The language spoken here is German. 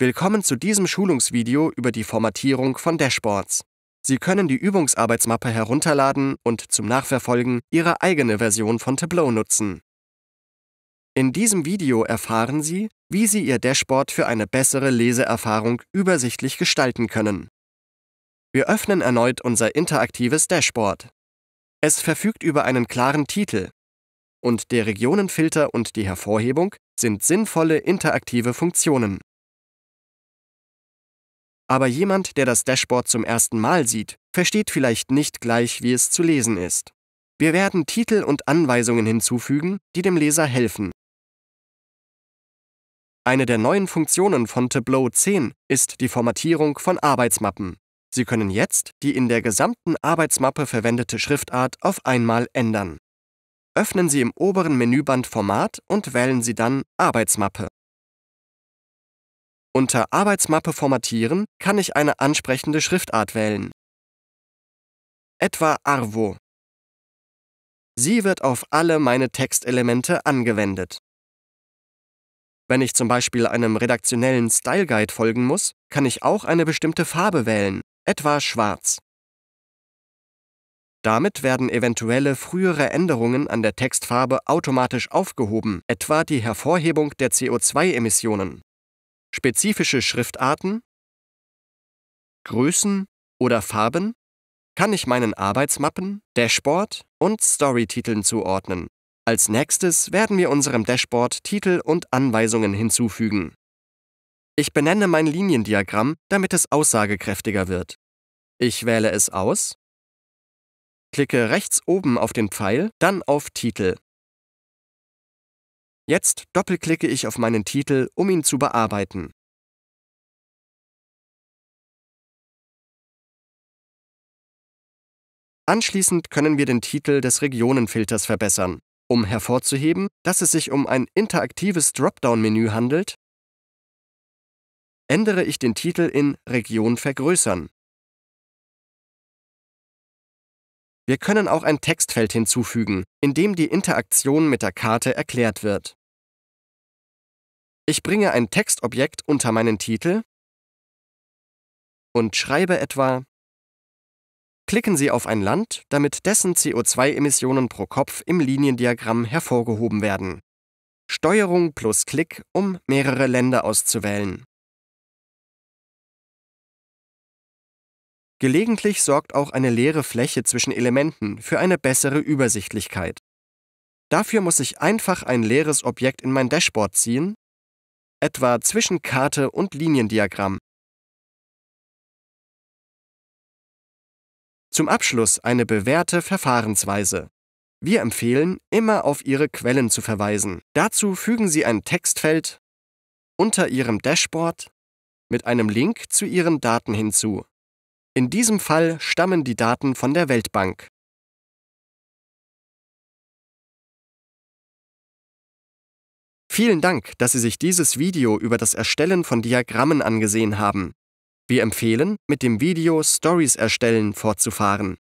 Willkommen zu diesem Schulungsvideo über die Formatierung von Dashboards. Sie können die Übungsarbeitsmappe herunterladen und zum Nachverfolgen Ihre eigene Version von Tableau nutzen. In diesem Video erfahren Sie, wie Sie Ihr Dashboard für eine bessere Leseerfahrung übersichtlich gestalten können. Wir öffnen erneut unser interaktives Dashboard. Es verfügt über einen klaren Titel und der Regionenfilter und die Hervorhebung sind sinnvolle interaktive Funktionen. Aber jemand, der das Dashboard zum ersten Mal sieht, versteht vielleicht nicht gleich, wie es zu lesen ist. Wir werden Titel und Anweisungen hinzufügen, die dem Leser helfen. Eine der neuen Funktionen von Tableau 10 ist die Formatierung von Arbeitsmappen. Sie können jetzt die in der gesamten Arbeitsmappe verwendete Schriftart auf einmal ändern. Öffnen Sie im oberen Menüband Format und wählen Sie dann Arbeitsmappe. Unter Arbeitsmappe formatieren kann ich eine ansprechende Schriftart wählen. Etwa Arvo. Sie wird auf alle meine Textelemente angewendet. Wenn ich zum Beispiel einem redaktionellen Style Guide folgen muss, kann ich auch eine bestimmte Farbe wählen, etwa schwarz. Damit werden eventuelle frühere Änderungen an der Textfarbe automatisch aufgehoben, etwa die Hervorhebung der CO2-Emissionen spezifische Schriftarten, Größen oder Farben kann ich meinen Arbeitsmappen, Dashboard und Storytiteln zuordnen. Als nächstes werden wir unserem Dashboard Titel und Anweisungen hinzufügen. Ich benenne mein Liniendiagramm, damit es aussagekräftiger wird. Ich wähle es aus, klicke rechts oben auf den Pfeil, dann auf Titel. Jetzt doppelklicke ich auf meinen Titel, um ihn zu bearbeiten. Anschließend können wir den Titel des Regionenfilters verbessern. Um hervorzuheben, dass es sich um ein interaktives Dropdown-Menü handelt, ändere ich den Titel in Region vergrößern. Wir können auch ein Textfeld hinzufügen, in dem die Interaktion mit der Karte erklärt wird. Ich bringe ein Textobjekt unter meinen Titel und schreibe etwa Klicken Sie auf ein Land, damit dessen CO2-Emissionen pro Kopf im Liniendiagramm hervorgehoben werden. Steuerung plus Klick, um mehrere Länder auszuwählen. Gelegentlich sorgt auch eine leere Fläche zwischen Elementen für eine bessere Übersichtlichkeit. Dafür muss ich einfach ein leeres Objekt in mein Dashboard ziehen etwa zwischen Karte und Liniendiagramm. Zum Abschluss eine bewährte Verfahrensweise. Wir empfehlen, immer auf Ihre Quellen zu verweisen. Dazu fügen Sie ein Textfeld unter Ihrem Dashboard mit einem Link zu Ihren Daten hinzu. In diesem Fall stammen die Daten von der Weltbank. Vielen Dank, dass Sie sich dieses Video über das Erstellen von Diagrammen angesehen haben. Wir empfehlen, mit dem Video Stories erstellen fortzufahren.